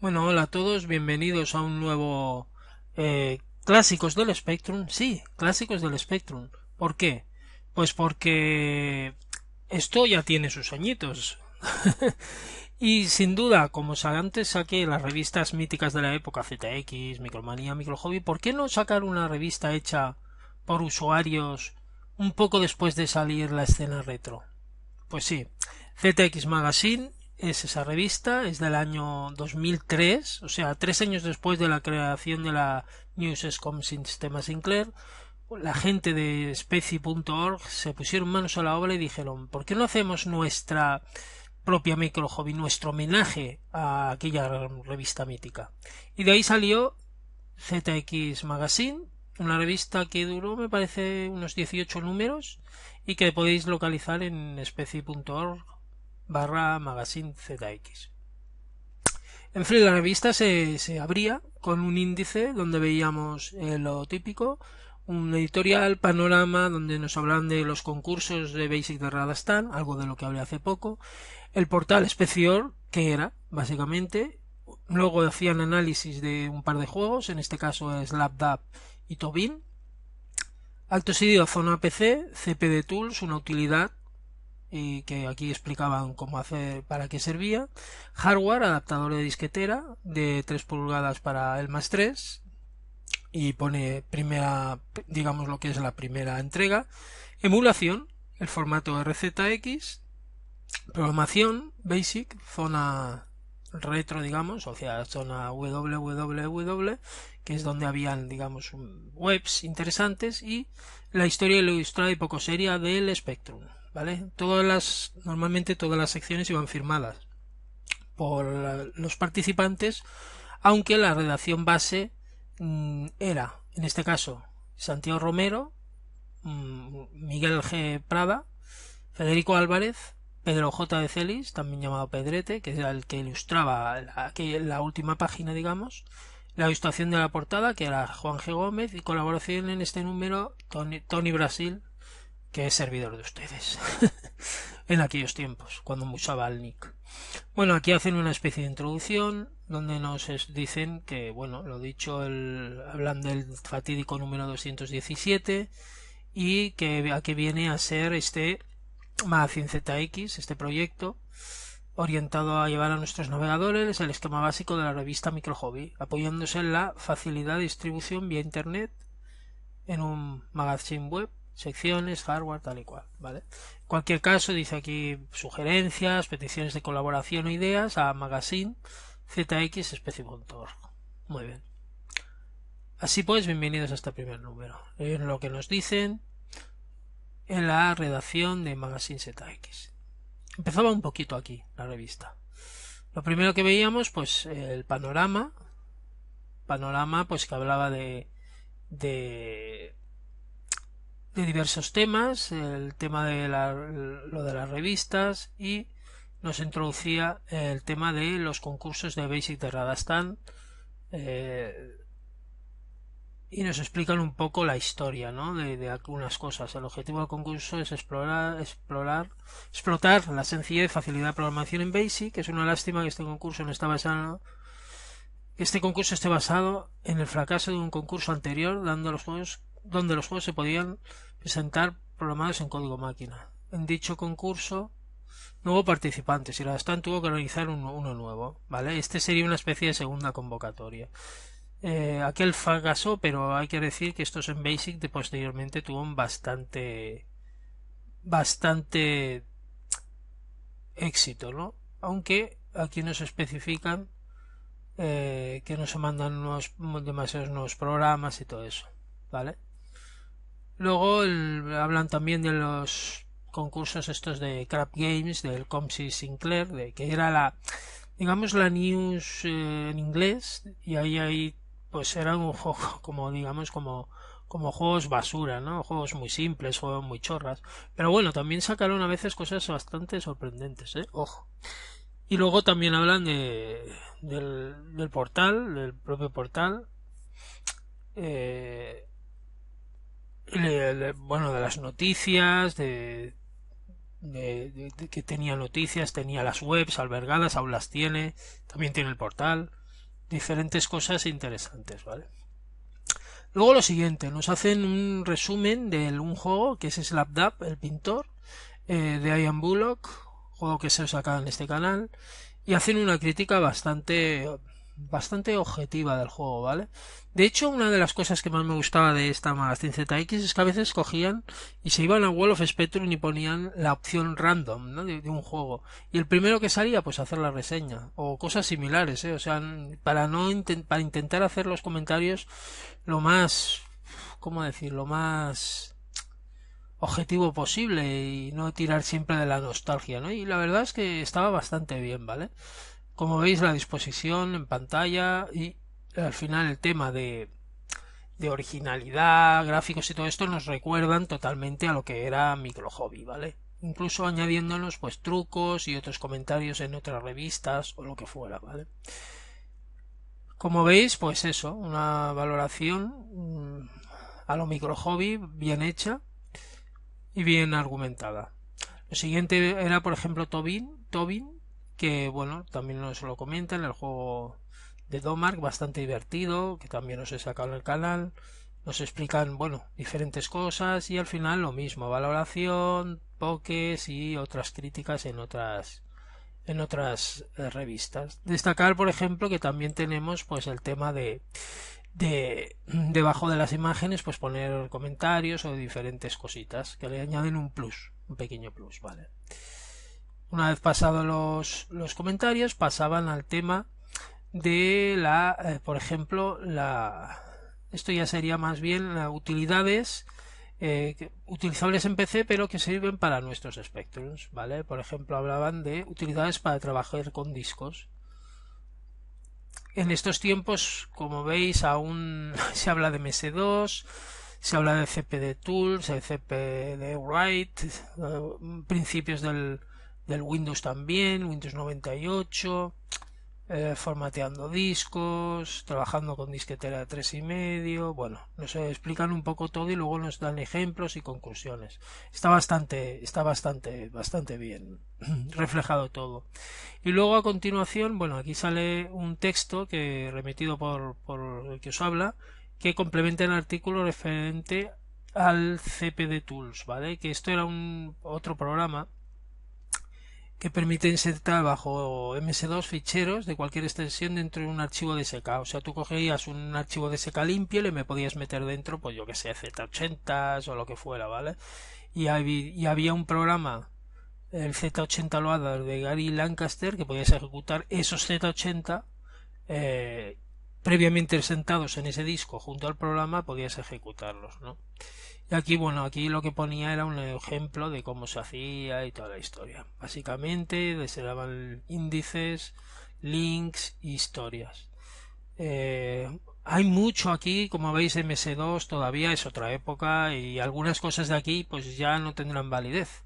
Bueno, hola a todos, bienvenidos a un nuevo eh, Clásicos del Spectrum. Sí, Clásicos del Spectrum. ¿Por qué? Pues porque esto ya tiene sus añitos. y sin duda, como antes saqué las revistas míticas de la época, ZX, Micromanía, Microhobby, ¿por qué no sacar una revista hecha por usuarios un poco después de salir la escena retro? Pues sí, ZX Magazine es esa revista, es del año 2003, o sea, tres años después de la creación de la Newscom Sistema Sinclair, la gente de Speci.org se pusieron manos a la obra y dijeron, ¿por qué no hacemos nuestra propia micro hobby, nuestro homenaje a aquella revista mítica? Y de ahí salió ZX Magazine, una revista que duró, me parece, unos 18 números y que podéis localizar en Speci.org barra magazine ZX. En fin, la revista se, abría con un índice donde veíamos eh, lo típico, un editorial, panorama, donde nos hablaban de los concursos de Basic de Radastan, algo de lo que hablé hace poco, el portal Especial que era, básicamente, luego hacían análisis de un par de juegos, en este caso es LabDap y Tobin, Alto Sidio Zona PC, CPD Tools, una utilidad y que aquí explicaban cómo hacer, para qué servía. Hardware, adaptador de disquetera de 3 pulgadas para el más 3 y pone primera, digamos lo que es la primera entrega. Emulación, el formato RZX. Programación, Basic, zona retro, digamos, o sea, zona www, que es donde habían, digamos, webs interesantes y la historia ilustrada y poco seria del Spectrum. Todas las, normalmente todas las secciones iban firmadas por los participantes, aunque la redacción base mm, era, en este caso, Santiago Romero, mm, Miguel G. Prada, Federico Álvarez, Pedro J. de Celis, también llamado Pedrete, que era el que ilustraba la, última página, digamos, la ilustración de la portada, que era Juan G. Gómez, y colaboración en este número Tony Brasil, que es servidor de ustedes en aquellos tiempos, cuando usaba el nick. Bueno, aquí hacen una especie de introducción donde nos dicen que, bueno, lo dicho, el, hablan del fatídico número 217 y que a viene a ser este Magazine ZX, este proyecto orientado a llevar a nuestros navegadores el esquema básico de la revista Microhobby, apoyándose en la facilidad de distribución vía Internet en un magazine web secciones, hardware, tal y cual, ¿vale? En cualquier caso, dice aquí sugerencias, peticiones de colaboración o ideas a magazine zxespecie.org. Muy bien. Así pues, bienvenidos a este primer número. en lo que nos dicen en la redacción de Magazine ZX. Empezaba un poquito aquí la revista. Lo primero que veíamos, pues, el panorama. Panorama, pues, que hablaba de de diversos temas, el tema de la, lo de las revistas y nos introducía el tema de los concursos de Basic de Radastan eh, y nos explican un poco la historia ¿no? de, algunas cosas. El objetivo del concurso es explorar, explorar, explotar la sencillez y facilidad de programación en Basic. Es una lástima que este concurso no está basado este concurso esté basado en el fracaso de un concurso anterior, dando los juegos, donde los juegos se podían presentar programados en código máquina. En dicho concurso no hubo participantes y la Stan tuvo que organizar uno, nuevo, ¿vale? Este sería una especie de segunda convocatoria. Eh, aquel fracasó, pero hay que decir que estos en Basic de posteriormente tuvieron bastante bastante éxito, ¿no? Aunque aquí no se especifican eh, que no se mandan demasiados nuevos programas y todo eso, ¿vale? Luego hablan también de los concursos estos de Crap Games, del Comsy Sinclair, de, que era la, digamos, la news eh, en inglés, y ahí, ahí, pues eran un juego, como digamos, como, como juegos basura, ¿no? Juegos muy simples, juegos muy chorras. Pero bueno, también sacaron a veces cosas bastante sorprendentes, ¿eh? Ojo. Y luego también hablan de, del, del portal, del propio portal. Eh, bueno, de las noticias, de, de, que tenía noticias, tenía las webs albergadas, aún las tiene, también tiene el portal, diferentes cosas interesantes, ¿vale? Luego lo siguiente, nos hacen un resumen de un juego que es Slapdab, el pintor, eh, de Ian Bullock, juego que se saca en este canal, y hacen una crítica bastante bastante objetiva del juego, ¿vale? De hecho, una de las cosas que más me gustaba de esta Magazine ZX es que a veces cogían y se iban a Wall of Spectrum y ponían la opción random, ¿no? De, un juego. Y el primero que salía, pues hacer la reseña. O cosas similares, ¿eh? O sea, para no para intentar hacer los comentarios lo más. ¿Cómo decir? Lo más objetivo posible y no tirar siempre de la nostalgia, ¿no? Y la verdad es que estaba bastante bien, ¿vale? Como veis la disposición en pantalla y al final el tema de, originalidad, gráficos y todo esto nos recuerdan totalmente a lo que era Micro Hobby, ¿vale? Incluso añadiéndonos pues trucos y otros comentarios en otras revistas o lo que fuera, ¿vale? Como veis, pues eso, una valoración mm, a lo Micro Hobby bien hecha y bien argumentada. Lo siguiente era, por ejemplo, Tobin, Tobin que bueno, también nos lo comentan, el juego de Domark, bastante divertido, que también os he sacado en el canal, nos explican, bueno, diferentes cosas y al final lo mismo, valoración, pokés y otras críticas en otras en otras eh, revistas. Destacar, por ejemplo, que también tenemos pues el tema de de debajo de las imágenes pues poner comentarios o diferentes cositas que le añaden un plus, un pequeño plus, ¿vale? Una vez pasados los, comentarios, pasaban al tema de la, eh, por ejemplo, la, esto ya sería más bien las utilidades eh, utilizables en PC pero que sirven para nuestros Spectrums, ¿vale? Por ejemplo, hablaban de utilidades para trabajar con discos. En estos tiempos, como veis, aún se habla de MS2, se habla de CPD Tools, de CPD Write, eh, principios del, del Windows también, Windows 98, eh, formateando discos, trabajando con disquetera de tres y medio, bueno, nos explican un poco todo y luego nos dan ejemplos y conclusiones. Está bastante, está bastante, bastante bien reflejado todo. Y luego a continuación, bueno, aquí sale un texto que remitido por, por el que os habla, que complementa el artículo referente al CPD Tools, ¿vale? Que esto era un otro programa que permite insertar bajo MS2 ficheros de cualquier extensión dentro de un archivo de seca, O sea, tú cogías un archivo de SK limpio y le me podías meter dentro, pues yo que sé, Z80 o lo que fuera, ¿vale? Y, había un programa, el Z80 Loader de Gary Lancaster, que podías ejecutar esos Z80 previamente sentados en ese disco junto al programa podías ejecutarlos, ¿no? Y aquí, bueno, aquí lo que ponía era un ejemplo de cómo se hacía y toda la historia. Básicamente se daban índices, links, historias. Eh, hay mucho aquí, como veis, MS2 todavía es otra época y algunas cosas de aquí pues ya no tendrán validez.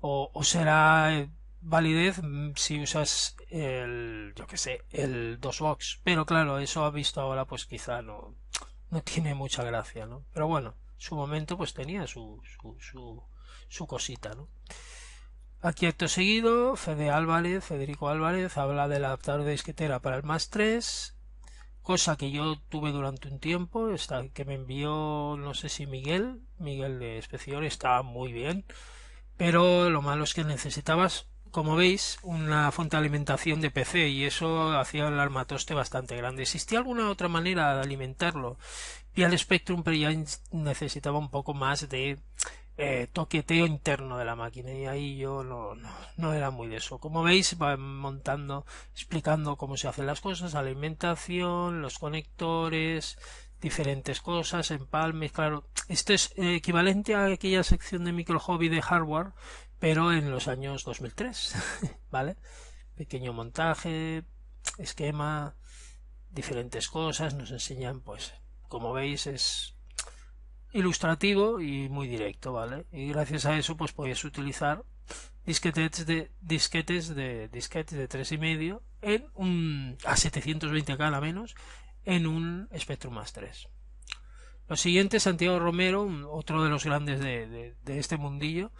O, o será validez mm, si usas el, yo que sé, el box Pero claro, eso ha visto ahora, pues quizá no, no tiene mucha gracia, ¿no? Pero bueno, su momento pues tenía su, su, su, su cosita, ¿no? Aquí acto seguido, Fede Álvarez, Federico Álvarez, habla del adaptador de disquetera para el más 3, cosa que yo tuve durante un tiempo, esta, que me envió, no sé si Miguel, Miguel de especial está muy bien, pero lo malo es que necesitabas como veis, una fuente de alimentación de PC y eso hacía el armatoste bastante grande. ¿Existía alguna otra manera de alimentarlo? Y al Spectrum, pero ya necesitaba un poco más de eh, toqueteo interno de la máquina y ahí yo no, no, era muy de eso. Como veis, va montando, explicando cómo se hacen las cosas, alimentación, los conectores, diferentes cosas, empalmes, claro. Esto es eh, equivalente a aquella sección de micro hobby de hardware pero en los años 2003, ¿vale? Pequeño montaje, esquema, diferentes cosas, nos enseñan, pues, como veis, es ilustrativo y muy directo, ¿vale? Y gracias a eso, pues, podéis utilizar disquetes de disquetes de disquetes de tres y medio en un a 720k cada menos en un Spectrum más 3 lo siguiente Santiago Romero otro de los grandes de este mundillo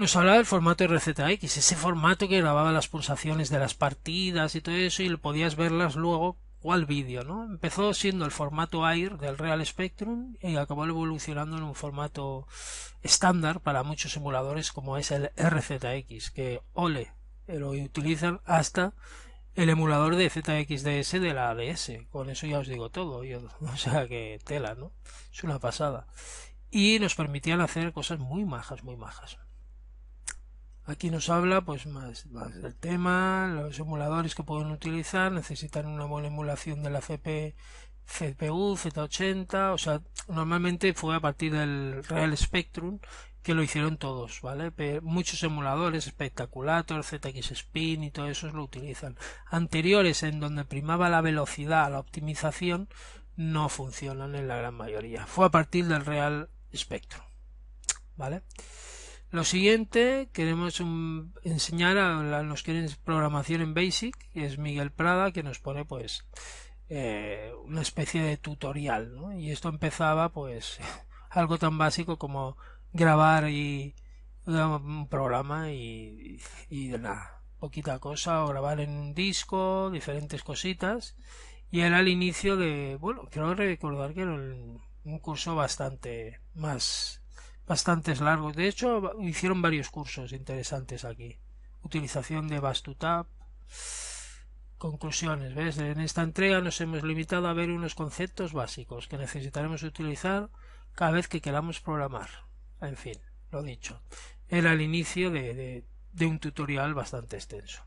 nos hablaba del formato RZX, ese formato que grababa las pulsaciones de las partidas y todo eso y podías verlas luego cual vídeo, ¿no? Empezó siendo el formato AIR del Real Spectrum y acabó evolucionando en un formato estándar para muchos emuladores como es el RZX, que ole, lo utilizan hasta el emulador de ZXDS de la ADS. Con eso ya os digo todo, yo, o sea que tela, ¿no? Es una pasada. Y nos permitían hacer cosas muy majas, muy majas. Aquí nos habla pues más, más del tema, los emuladores que pueden utilizar, necesitan una buena emulación de la CP, CPU, Z80, o sea, normalmente fue a partir del Real Spectrum que lo hicieron todos, ¿vale? Pero muchos emuladores, Spectaculator, ZX Spin y todo eso lo utilizan. Anteriores en donde primaba la velocidad, la optimización, no funcionan en la gran mayoría. Fue a partir del Real Spectrum, ¿vale? Lo siguiente, queremos enseñar a, los que quieren programación en Basic, que es Miguel Prada, que nos pone pues eh, una especie de tutorial. Y esto empezaba pues algo tan básico como grabar y un programa y, y, poquita cosa, o grabar en un disco, diferentes cositas. Y era el inicio de, bueno, creo recordar que era un curso bastante más bastantes largos. De hecho, hicieron varios cursos interesantes aquí. Utilización de Bastutab. Conclusiones, ¿ves? En esta entrega nos hemos limitado a ver unos conceptos básicos que necesitaremos utilizar cada vez que queramos programar. En fin, lo dicho. Era el inicio de, de un tutorial bastante extenso.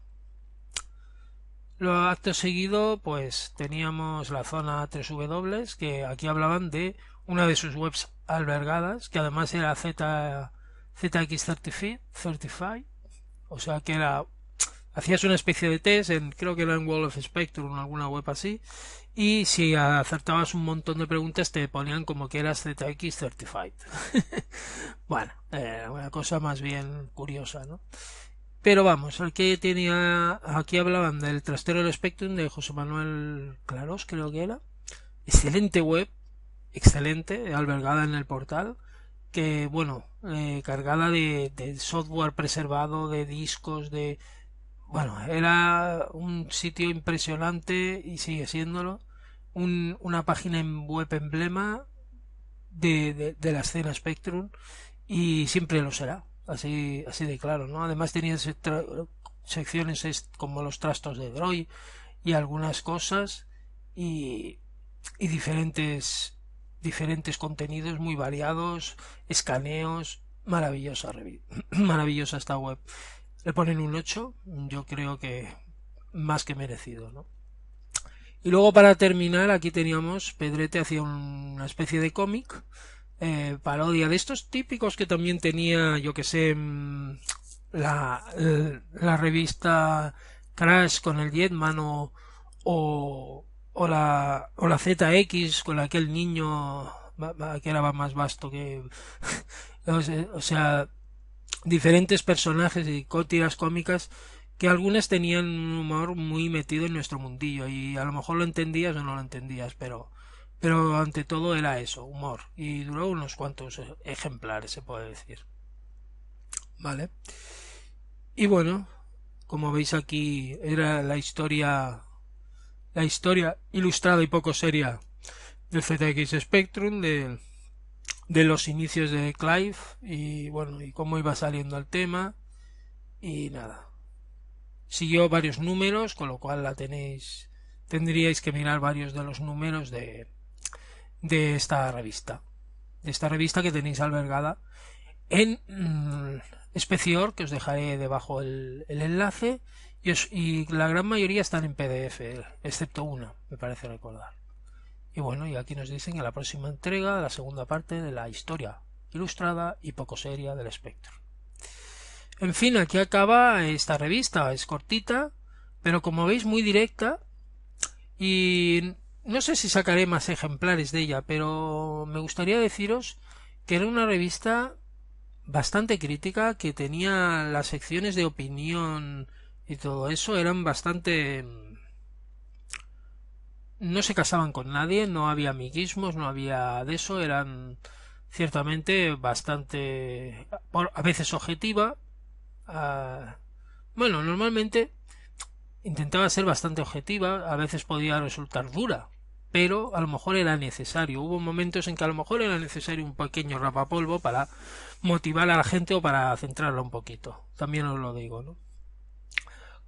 Lo acto seguido, pues teníamos la zona 3W, que aquí hablaban de una de sus webs albergadas, que además era Z, ZX Certified, o sea que era hacías una especie de test en creo que era en Wall of Spectrum alguna web así y si acertabas un montón de preguntas te ponían como que eras ZX Certified bueno eh, una cosa más bien curiosa no pero vamos aquí tenía aquí hablaban del trastero del Spectrum de José Manuel Claros creo que era excelente web excelente albergada en el portal que bueno eh, cargada de, software preservado de discos de bueno era un sitio impresionante y sigue siéndolo un, una página en web emblema de, la escena Spectrum y siempre lo será así así de claro no además tenía secciones como los trastos de Droid y algunas cosas y diferentes diferentes contenidos muy variados, escaneos, maravillosa, maravillosa esta web. Le ponen un 8, yo creo que más que merecido, Y luego para terminar, aquí teníamos, Pedrete hacía una especie de cómic, eh, parodia de estos típicos que también tenía, yo que sé, mm, la, la revista Crash con el Jetman mano o, o la, o la ZX con aquel niño que era más vasto que... o sea, diferentes personajes y cótiras cómicas que algunas tenían un humor muy metido en nuestro mundillo y a lo mejor lo entendías o no lo entendías, pero pero ante todo era eso, humor y duró unos cuantos e, ejemplares se puede decir. Vale. Y bueno, como veis aquí era la historia la historia ilustrada y poco seria del ZX Spectrum, de, los inicios de Clive y bueno, y cómo iba saliendo el tema y nada. Siguió varios números, con lo cual la tenéis tendríais que mirar varios de los números de, de esta revista. De esta revista que tenéis albergada en mm, Specior, que os dejaré debajo el, el enlace, y, la gran mayoría están en PDF, eh, excepto una, me parece recordar. Y bueno, y aquí nos dicen que la próxima entrega, la segunda parte de la historia ilustrada y poco seria del espectro. En fin, aquí acaba esta revista. Es cortita, pero como veis, muy directa. Y no sé si sacaré más ejemplares de ella, pero me gustaría deciros que era una revista bastante crítica que tenía las secciones de opinión y todo eso eran bastante mm, no se casaban con nadie, no había amiguismos, no había de eso, eran ciertamente bastante a veces objetiva. Ah, bueno, normalmente intentaba ser bastante objetiva, a veces podía resultar dura, pero a lo mejor era necesario. Hubo momentos en que a lo mejor era necesario un pequeño rapapolvo para motivar a la gente o para centrarla un poquito. También os lo digo, ¿no?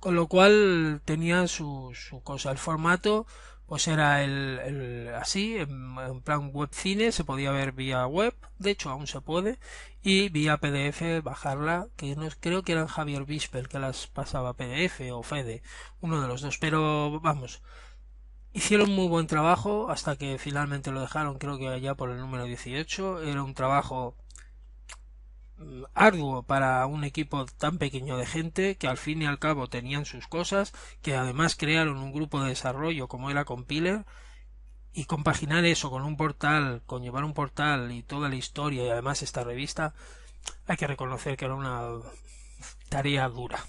con lo cual tenía su, su cosa. El formato pues era el, el así, en, plan web cine, se podía ver vía web, de hecho aún se puede, y vía PDF bajarla, que no, creo que eran Javier Bispel que las pasaba PDF o Fede, uno de los dos, pero vamos, hicieron muy buen trabajo hasta que finalmente lo dejaron, creo que allá por el número 18, era un trabajo Mm, arduo para un equipo tan pequeño de gente que al fin y al cabo tenían sus cosas, que además crearon un grupo de desarrollo como era Compiler y compaginar eso con un portal, con llevar un portal y toda la historia y además esta revista, hay que reconocer que era una tarea dura,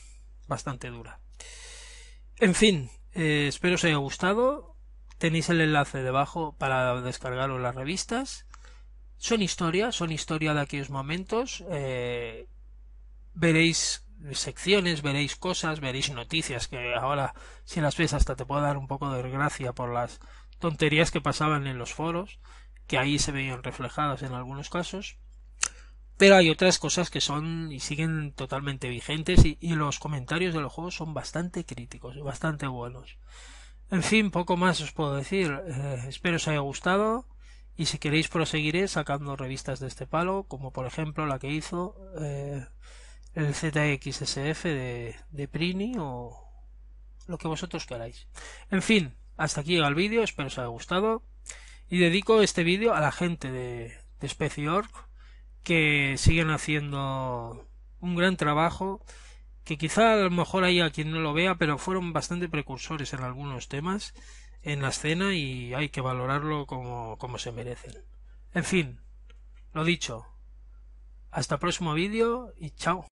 bastante dura. En fin, eh, espero os haya gustado. Tenéis el enlace debajo para descargaros las revistas son historia, son historia de aquellos momentos. Eh, veréis secciones, veréis cosas, veréis noticias que ahora si las ves hasta te puedo dar un poco de gracia por las tonterías que pasaban en los foros, que ahí se veían reflejadas en algunos casos. Pero hay otras cosas que son y siguen totalmente vigentes y, los comentarios de los juegos son bastante críticos y bastante buenos. En fin, poco más os puedo decir. Eh, espero os haya gustado. Y si queréis proseguiré sacando revistas de este palo, como por ejemplo la que hizo eh, el ZXSF de, de Prini o lo que vosotros queráis. En fin, hasta aquí llega el vídeo, espero os haya gustado. Y dedico este vídeo a la gente de, de que siguen haciendo un gran trabajo que quizá a lo mejor hay a quien no lo vea, pero fueron bastante precursores en algunos temas en la escena y hay que valorarlo como, se merecen. En fin, lo dicho. Hasta el próximo vídeo y chao.